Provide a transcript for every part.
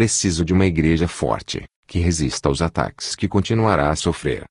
preciso de uma igreja forte, que resista aos ataques que continuará a sofrer.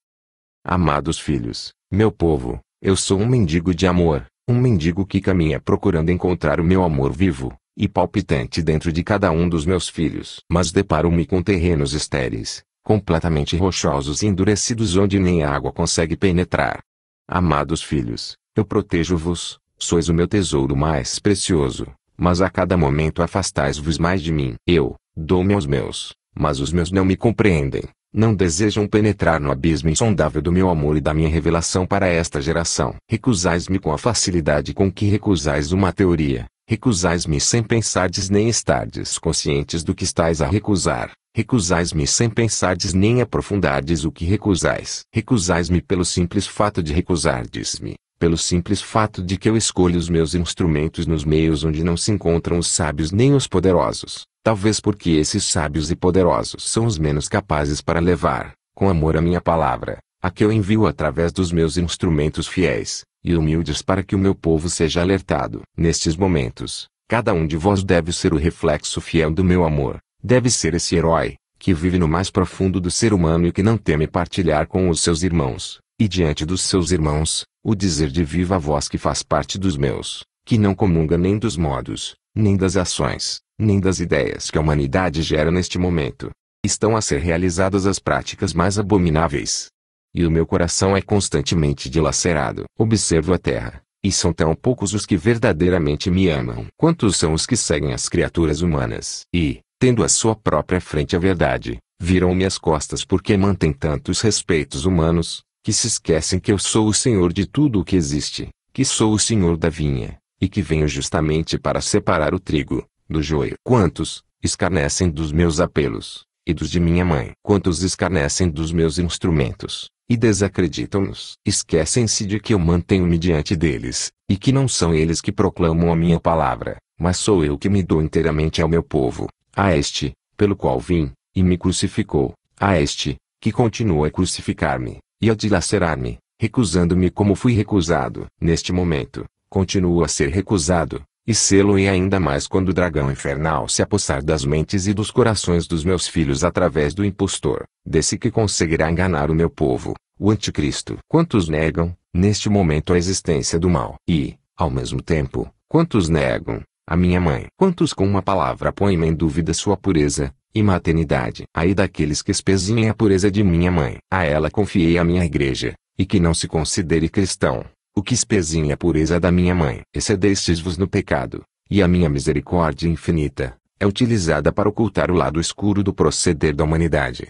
Amados filhos, meu povo, eu sou um mendigo de amor, um mendigo que caminha procurando encontrar o meu amor vivo e palpitante dentro de cada um dos meus filhos. Mas deparo-me com terrenos estéreis, completamente rochosos e endurecidos onde nem a água consegue penetrar. Amados filhos, eu protejo-vos, sois o meu tesouro mais precioso, mas a cada momento afastais-vos mais de mim. Eu, Dou-me aos meus, mas os meus não me compreendem, não desejam penetrar no abismo insondável do meu amor e da minha revelação para esta geração. Recusais-me com a facilidade com que recusais uma teoria, recusais-me sem pensardes nem estardes conscientes do que estais a recusar. Recusais-me sem pensardes nem aprofundardes o que recusais. Recusais-me pelo simples fato de recusardes-me pelo simples fato de que eu escolho os meus instrumentos nos meios onde não se encontram os sábios nem os poderosos, talvez porque esses sábios e poderosos são os menos capazes para levar, com amor a minha palavra, a que eu envio através dos meus instrumentos fiéis, e humildes para que o meu povo seja alertado. Nestes momentos, cada um de vós deve ser o reflexo fiel do meu amor, deve ser esse herói, que vive no mais profundo do ser humano e que não teme partilhar com os seus irmãos, e diante dos seus irmãos, o dizer de viva voz que faz parte dos meus, que não comunga nem dos modos, nem das ações, nem das ideias que a humanidade gera neste momento. Estão a ser realizadas as práticas mais abomináveis. E o meu coração é constantemente dilacerado. Observo a terra, e são tão poucos os que verdadeiramente me amam quantos são os que seguem as criaturas humanas. E, tendo a sua própria frente a verdade, viram-me as costas porque mantêm tantos respeitos humanos, que se esquecem que eu sou o Senhor de tudo o que existe, que sou o Senhor da vinha, e que venho justamente para separar o trigo do joio. Quantos escarnecem dos meus apelos e dos de minha mãe? Quantos escarnecem dos meus instrumentos e desacreditam-nos? Esquecem-se de que eu mantenho-me diante deles e que não são eles que proclamam a minha palavra, mas sou eu que me dou inteiramente ao meu povo, a este, pelo qual vim, e me crucificou, a este, que continua a crucificar-me e a dilacerar-me, recusando-me como fui recusado. Neste momento, continuo a ser recusado, e selo e ainda mais quando o dragão infernal se apossar das mentes e dos corações dos meus filhos através do impostor, desse que conseguirá enganar o meu povo, o anticristo. Quantos negam, neste momento, a existência do mal? E, ao mesmo tempo, quantos negam, a minha mãe. Quantos com uma palavra põem em dúvida sua pureza, e maternidade. Aí daqueles que espezinhem a pureza de minha mãe. A ela confiei a minha igreja, e que não se considere cristão, o que espezinha a pureza da minha mãe. Excedestes-vos no pecado, e a minha misericórdia infinita, é utilizada para ocultar o lado escuro do proceder da humanidade.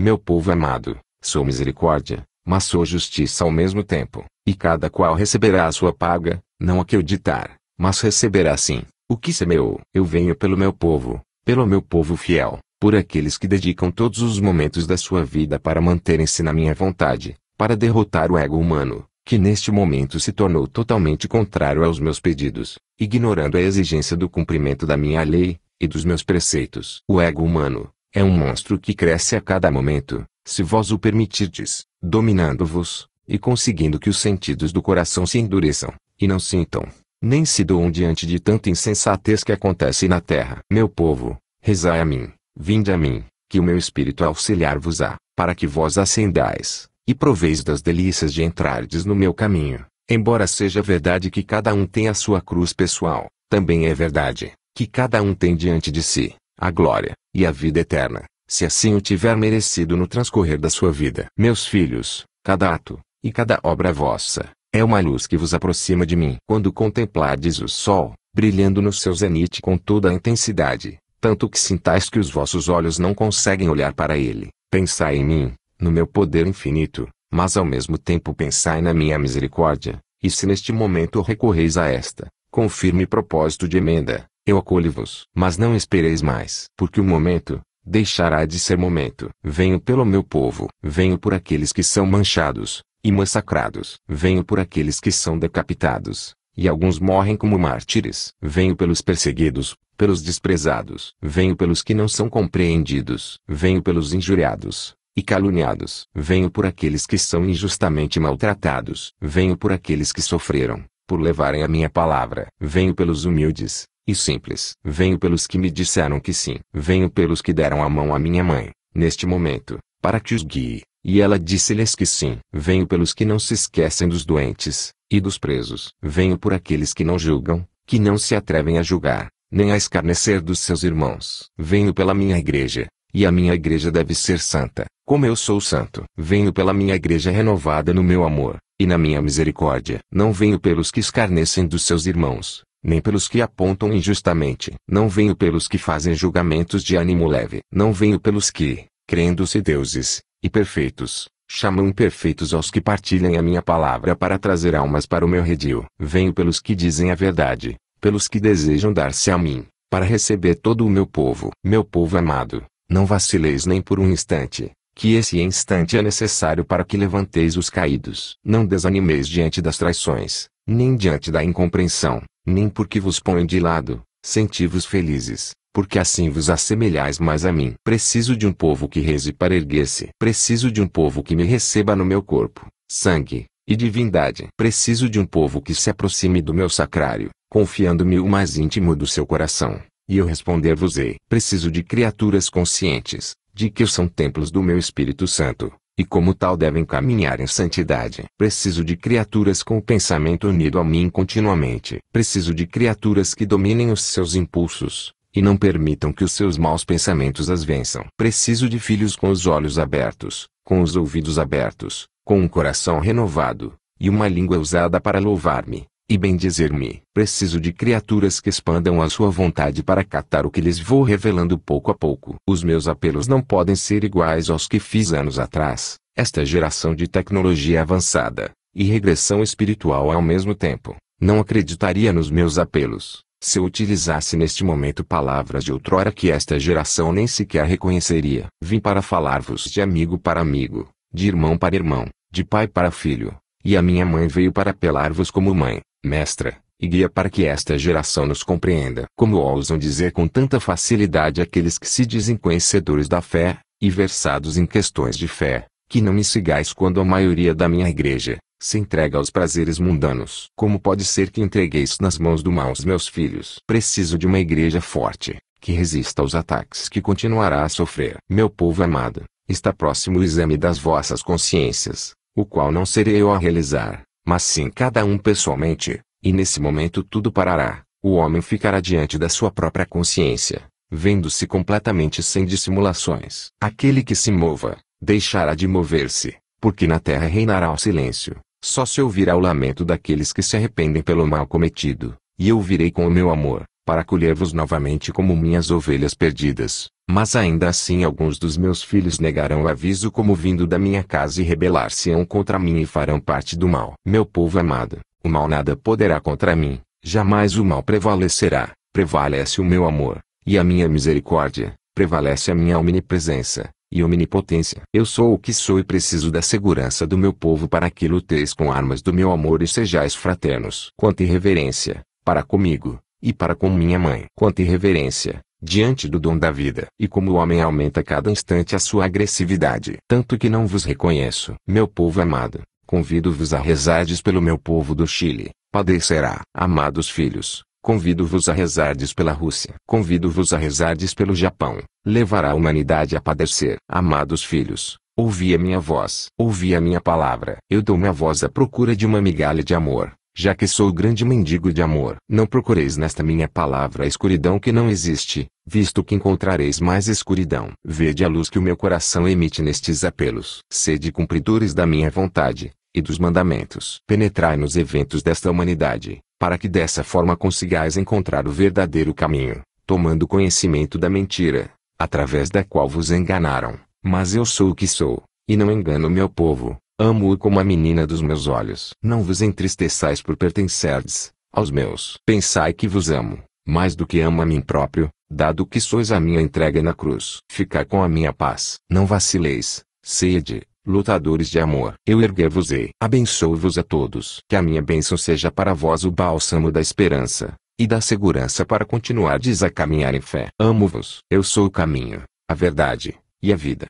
Meu povo amado, sou misericórdia, mas sou justiça ao mesmo tempo, e cada qual receberá a sua paga, não a que eu ditar mas receberá sim o que semeou. Eu venho pelo meu povo, pelo meu povo fiel, por aqueles que dedicam todos os momentos da sua vida para manterem-se na minha vontade, para derrotar o ego humano, que neste momento se tornou totalmente contrário aos meus pedidos, ignorando a exigência do cumprimento da minha lei e dos meus preceitos. O ego humano é um monstro que cresce a cada momento, se vós o permitirdes, dominando-vos e conseguindo que os sentidos do coração se endureçam e não sintam nem se doam diante de tanta insensatez que acontece na terra. Meu povo, rezai a mim, vinde a mim, que o meu espírito auxiliar-vos-á, para que vós ascendais, e proveis das delícias de entrardes no meu caminho. Embora seja verdade que cada um tem a sua cruz pessoal, também é verdade que cada um tem diante de si a glória e a vida eterna, se assim o tiver merecido no transcorrer da sua vida. Meus filhos, cada ato e cada obra vossa, é uma luz que vos aproxima de mim. Quando contemplades o sol, brilhando no seu zenite com toda a intensidade, tanto que sintais que os vossos olhos não conseguem olhar para ele, pensai em mim, no meu poder infinito, mas ao mesmo tempo pensai na minha misericórdia, e se neste momento recorreis a esta, com firme propósito de emenda, eu acolho-vos. Mas não espereis mais, porque o momento, deixará de ser momento. Venho pelo meu povo, venho por aqueles que são manchados, e massacrados. Venho por aqueles que são decapitados, e alguns morrem como mártires. Venho pelos perseguidos, pelos desprezados. Venho pelos que não são compreendidos. Venho pelos injuriados e caluniados. Venho por aqueles que são injustamente maltratados. Venho por aqueles que sofreram, por levarem a minha palavra. Venho pelos humildes e simples. Venho pelos que me disseram que sim. Venho pelos que deram a mão à minha mãe, neste momento, para que os guie. E ela disse-lhes que sim. Venho pelos que não se esquecem dos doentes, e dos presos. Venho por aqueles que não julgam, que não se atrevem a julgar, nem a escarnecer dos seus irmãos. Venho pela minha igreja, e a minha igreja deve ser santa, como eu sou santo. Venho pela minha igreja renovada no meu amor, e na minha misericórdia. Não venho pelos que escarnecem dos seus irmãos, nem pelos que apontam injustamente. Não venho pelos que fazem julgamentos de ânimo leve. Não venho pelos que, crendo-se deuses, e perfeitos. Chamam perfeitos aos que partilhem a minha palavra para trazer almas para o meu redil. Venho pelos que dizem a verdade, pelos que desejam dar-se a mim, para receber todo o meu povo. Meu povo amado, não vacileis nem por um instante, que esse instante é necessário para que levanteis os caídos. Não desanimeis diante das traições, nem diante da incompreensão, nem porque vos põem de lado, senti-vos felizes, porque assim vos assemelhais mais a mim. Preciso de um povo que reze para erguer-se. Preciso de um povo que me receba no meu corpo, sangue e divindade. Preciso de um povo que se aproxime do meu sacrário, confiando-me o mais íntimo do seu coração. E eu responder-vos-ei. Preciso de criaturas conscientes, de que são templos do meu Espírito Santo, e como tal devem caminhar em santidade. Preciso de criaturas com o pensamento unido a mim continuamente. Preciso de criaturas que dominem os seus impulsos, e não permitam que os seus maus pensamentos as vençam. Preciso de filhos com os olhos abertos, com os ouvidos abertos, com um coração renovado, e uma língua usada para louvar-me e bendizer-me. Preciso de criaturas que expandam a sua vontade para captar o que lhes vou revelando pouco a pouco. Os meus apelos não podem ser iguais aos que fiz anos atrás. Esta geração de tecnologia avançada e regressão espiritual ao mesmo tempo não acreditaria nos meus apelos se eu utilizasse neste momento palavras de outrora que esta geração nem sequer reconheceria. Vim para falar-vos de amigo para amigo, de irmão para irmão, de pai para filho, e a minha mãe veio para apelar-vos como mãe, mestra, e guia para que esta geração nos compreenda. Como ousam dizer com tanta facilidade aqueles que se dizem conhecedores da fé, e versados em questões de fé, que não me sigais quando a maioria da minha igreja, se entrega aos prazeres mundanos. Como pode ser que entregueis nas mãos do mal os meus filhos? Preciso de uma igreja forte, que resista aos ataques que continuará a sofrer. Meu povo amado, está próximo o exame das vossas consciências, o qual não serei eu a realizar, mas sim cada um pessoalmente, e nesse momento tudo parará. O homem ficará diante da sua própria consciência, vendo-se completamente sem dissimulações. Aquele que se mova, deixará de mover-se, porque na terra reinará o silêncio. Só se ouvirá o lamento daqueles que se arrependem pelo mal cometido, e eu virei com o meu amor, para colher-vos novamente como minhas ovelhas perdidas. Mas ainda assim alguns dos meus filhos negarão o aviso como vindo da minha casa e rebelar-se-ão contra mim e farão parte do mal. Meu povo amado, o mal nada poderá contra mim, jamais o mal prevalecerá, prevalece o meu amor, e a minha misericórdia, prevalece a minha omnipresença, e omnipotência. Eu sou o que sou e preciso da segurança do meu povo para que luteis com armas do meu amor e sejais fraternos. Quanta irreverência, para comigo, e para com minha mãe. Quanta irreverência, diante do dom da vida. E como o homem aumenta a cada instante a sua agressividade. Tanto que não vos reconheço. Meu povo amado, convido-vos a rezades pelo meu povo do Chile. Padecerá. Amados filhos, Convido-vos a rezardes pela Rússia. Convido-vos a rezardes pelo Japão. Levará a humanidade a padecer. Amados filhos, ouvi a minha voz. Ouvi a minha palavra. Eu dou minha voz à procura de uma migalha de amor, já que sou o grande mendigo de amor. Não procureis nesta minha palavra a escuridão que não existe, visto que encontrareis mais escuridão. Vede a luz que o meu coração emite nestes apelos. Sede cumpridores da minha vontade, e dos mandamentos. Penetrai nos eventos desta humanidade para que dessa forma consigais encontrar o verdadeiro caminho, tomando conhecimento da mentira, através da qual vos enganaram. Mas eu sou o que sou, e não engano meu povo, amo-o como a menina dos meus olhos. Não vos entristeçais por pertencerdes aos meus. Pensai que vos amo, mais do que amo a mim próprio, dado que sois a minha entrega na cruz. Ficai com a minha paz. Não vacileis, sede, lutadores de amor. Eu erguer-vos-ei. Abençoo-vos a todos. Que a minha bênção seja para vós o bálsamo da esperança, e da segurança para continuar a caminhar em fé. Amo-vos. Eu sou o caminho, a verdade, e a vida.